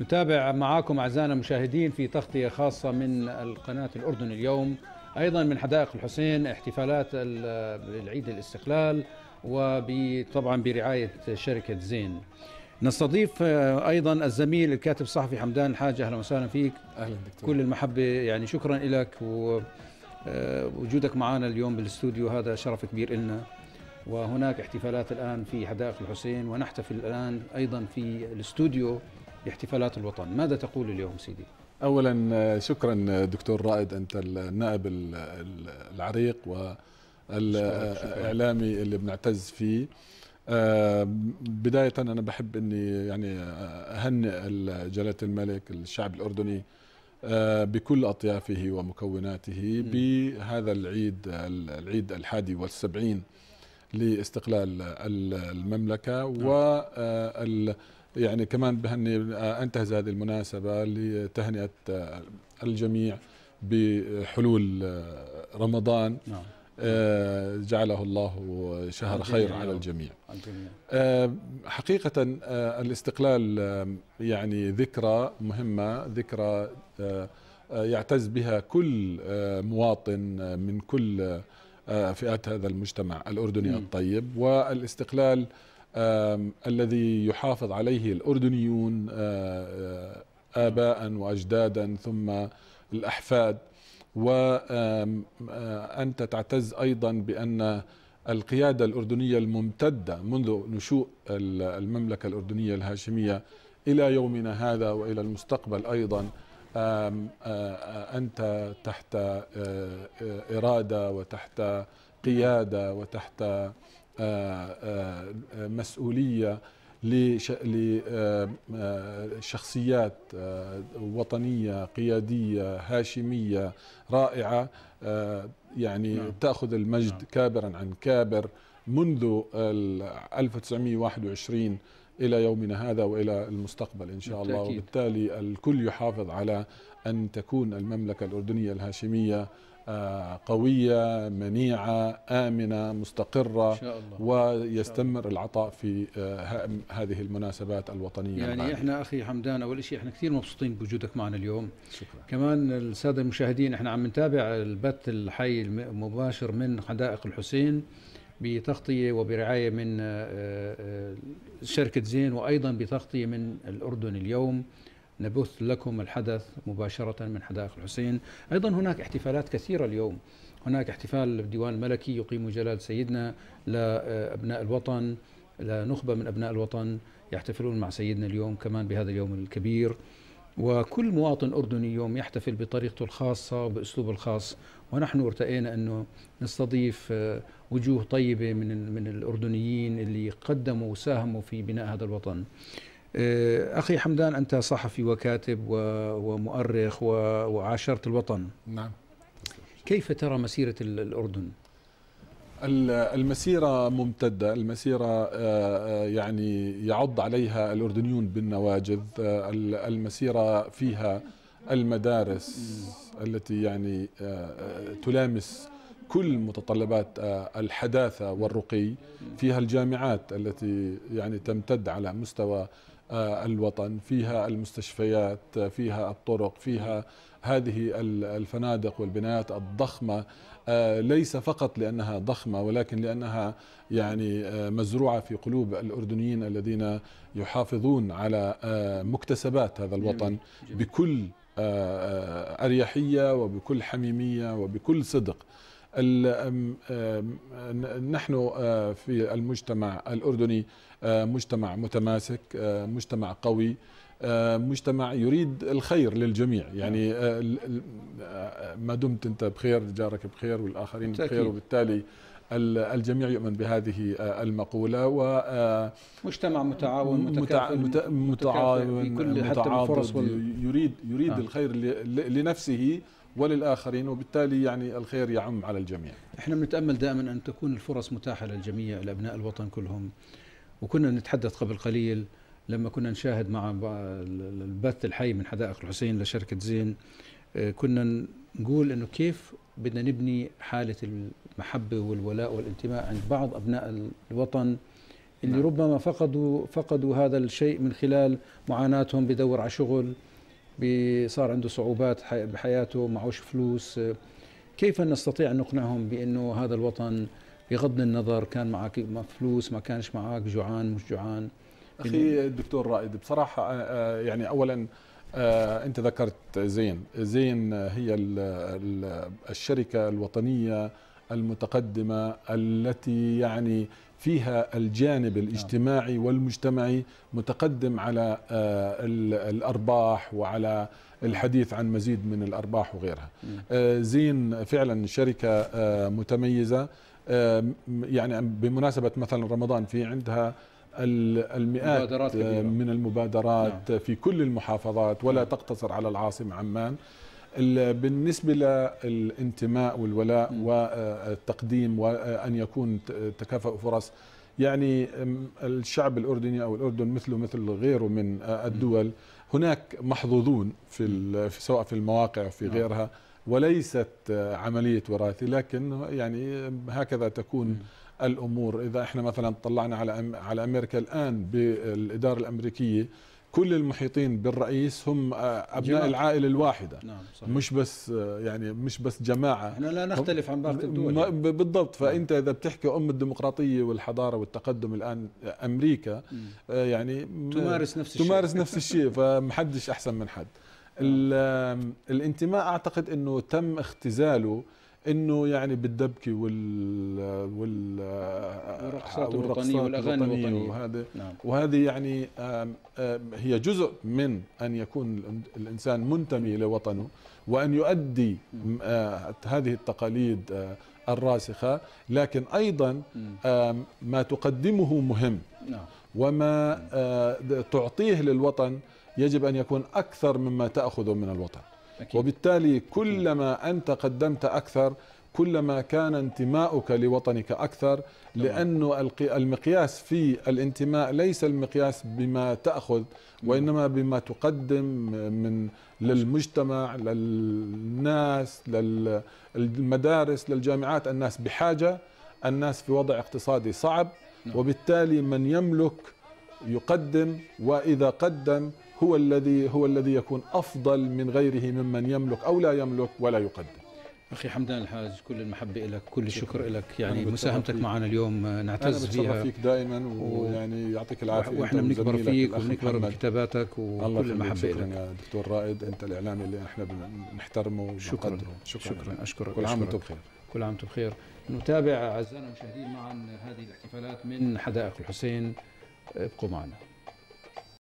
نتابع معكم أعزائنا المشاهدين في تغطية خاصة من القناة الأردن اليوم أيضا من حدائق الحسين احتفالات العيد الاستقلال وطبعا برعاية شركة زين نستضيف ايضا الزميل الكاتب الصحفي حمدان الحاج اهلا وسهلا فيك اهلا دكتور كل المحبه يعني شكرا لك ووجودك معنا اليوم بالاستوديو هذا شرف كبير لنا وهناك احتفالات الان في حدائق الحسين ونحتفل الان ايضا في الاستوديو باحتفالات الوطن ماذا تقول اليوم سيدي؟ اولا آه، شكرا آه، دكتور رائد انت النائب العريق والاعلامي اللي بنعتز فيه آه، بدايه انا بحب اني يعني اهنئ جلاله الملك الشعب الاردني بكل اطيافه ومكوناته بهذا العيد العيد الحادي والسبعين لاستقلال المملكه نعم. وال يعني كمان بهني آه، انتهز هذه المناسبه لتهنئه آه، الجميع بحلول آه، رمضان نعم. جعله الله شهر خير على الجميع حقيقة الاستقلال يعني ذكرى مهمة ذكرى يعتز بها كل مواطن من كل فئات هذا المجتمع الأردني الطيب والاستقلال الذي يحافظ عليه الأردنيون آباء وأجدادا ثم الأحفاد وأنت تعتز أيضا بأن القيادة الأردنية الممتدة منذ نشوء المملكة الأردنية الهاشمية إلى يومنا هذا وإلى المستقبل أيضا أنت تحت إرادة وتحت قيادة وتحت آه، آه، مسؤوليه لشخصيات آه، وطنيه قياديه هاشميه رائعه يعني نعم. تاخذ المجد نعم. كابرا عن كابر منذ 1921 الى يومنا هذا والى المستقبل ان شاء بالتأكيد. الله وبالتالي الكل يحافظ على ان تكون المملكه الاردنيه الهاشميه آه، قوية منيعة آمنة مستقرة إن شاء الله. ويستمر الله. العطاء في آه، هذه المناسبات الوطنية يعني العالمية. احنا أخي حمدان أول شيء احنا كثير مبسوطين بوجودك معنا اليوم شكرا. كمان السادة المشاهدين احنا عم نتابع البث الحي المباشر من حدائق الحسين بتغطية وبرعاية من آه، شركة زين وأيضا بتغطية من الأردن اليوم نبث لكم الحدث مباشرة من حدائق الحسين أيضا هناك احتفالات كثيرة اليوم هناك احتفال الديوان الملكي يقيم جلال سيدنا لأبناء الوطن لنخبة من أبناء الوطن يحتفلون مع سيدنا اليوم كمان بهذا اليوم الكبير وكل مواطن أردني يوم يحتفل بطريقته الخاصة وبأسلوبه الخاص ونحن ارتئينا أنه نستضيف وجوه طيبة من من الأردنيين اللي قدموا وساهموا في بناء هذا الوطن آه، أخي حمدان أنت صحفي وكاتب ومؤرخ وعاشرت الوطن نعم كيف ترى مسيرة الأردن؟ المسيرة ممتدة المسيرة آه، آه، يعني يعض عليها الأردنيون بالنواجذ المسيرة فيها المدارس التي يعني تلامس كل متطلبات الحداثة والرقي فيها الجامعات التي يعني تمتد على مستوى آه، الوطن فيها المستشفيات فيها الطرق فيها هذه الفنادق والبنايات الضخمة آه، ليس فقط لأنها ضخمة ولكن لأنها يعني آه، مزروعة في قلوب الأردنيين الذين يحافظون على مكتسبات هذا الوطن بكل أريحية وبكل حميمية وبكل صدق نحن آه، في المجتمع الأردني آه، مجتمع متماسك آه، مجتمع قوي مجتمع يريد الخير للجميع يعني ما دمت أنت بخير جارك بخير والآخرين بخير وبالتالي الجميع يؤمن بهذه المقولة و مجتمع متعاون متكافل متع... متعاون متعاون في كل حتى الفرص وال... يريد يريد آه. الخير لنفسه وللآخرين وبالتالي يعني الخير يعم على الجميع احنا بنتأمل دائما أن تكون الفرص متاحة للجميع لأبناء الوطن كلهم وكنا نتحدث قبل قليل لما كنا نشاهد مع البث الحي من حدائق الحسين لشركة زين آه، كنا نقول أنه كيف بدنا نبني حالة المحبة والولاء والانتماء عند بعض أبناء الوطن اللي نعم. ربما فقدوا فقدوا هذا الشيء من خلال معاناتهم بدور على شغل صار عنده صعوبات بحياته معوش فلوس كيف نستطيع أن نقنعهم بأنه هذا الوطن بغض النظر كان معك فلوس ما كانش معك جوعان مش جوعان أخي الدكتور رائد بصراحة آه، آه، يعني أولا آه، أنت ذكرت زين زين هي الشركة الوطنية المتقدمة التي يعني فيها الجانب الاجتماعي والمجتمعي متقدم على آه، الأرباح وعلى الحديث عن مزيد من الأرباح وغيرها آه، زين فعلا شركة آه، متميزة يعني بمناسبة مثلا رمضان في عندها المئات من المبادرات نعم. في كل المحافظات ولا نعم. تقتصر على العاصمة عمان بالنسبة للانتماء والولاء والتقديم وأن يكون تكافؤ فرص يعني الشعب الأردني أو الأردن مثله مثل غيره من الدول هناك محظوظون في سواء في المواقع في نعم. غيرها وليست عملية وراثة لكن يعني هكذا تكون الأمور إذا إحنا مثلا طلعنا على على أمريكا الآن بالإدارة الأمريكية كل المحيطين بالرئيس هم آه، ابناء جماعة. العائله الواحده نعم صحيح. مش بس آه، يعني مش بس جماعه احنا لا نختلف عن باقي الدول يعني. بالضبط نعم. فانت اذا بتحكي ام الديمقراطيه والحضاره والتقدم الان آه، امريكا م. يعني تمارس نفس الشيء تمارس نفس الشيء فمحدش احسن من حد نعم. الانتماء اعتقد انه تم اختزاله انه يعني بالدبكه وال وال والرقصات الوطنيه والاغاني الوطنيه وهذا نعم. وهذه يعني هي جزء من ان يكون الانسان منتمي لوطنه وان يؤدي آه، هذه التقاليد آه، الراسخه لكن ايضا ما تقدمه مهم نعم. وما آه، تعطيه للوطن يجب ان يكون اكثر مما تاخذه من الوطن أكيد. وبالتالي كلما أنت قدمت أكثر كلما كان انتماؤك لوطنك أكثر لأن المقياس في الانتماء ليس المقياس بما تأخذ نعم. وإنما بما تقدم من للمجتمع للناس للمدارس للجامعات الناس بحاجة الناس في وضع اقتصادي صعب نعم. وبالتالي من يملك يقدم وإذا قدم هو الذي هو الذي يكون افضل من غيره ممن يملك او لا يملك ولا يقدم اخي حمدان الحاج كل المحبه لك كل الشكر لك يعني مساهمتك معنا اليوم آه، نعتز أنا فيها فيك دائما ويعني يعطيك العافيه واحنا بنكبر فيك وبنكبر بكتاباتك وكل المحبه لك يا دكتور رائد انت الاعلامي اللي احنا بنحترمه وبنقدره شكرا شكرا, شكرا اشكرك كل عام وانتم بخير كل عام وانتم بخير نتابع اعزائنا المشاهدين معا هذه الاحتفالات من حدائق الحسين ابقوا معنا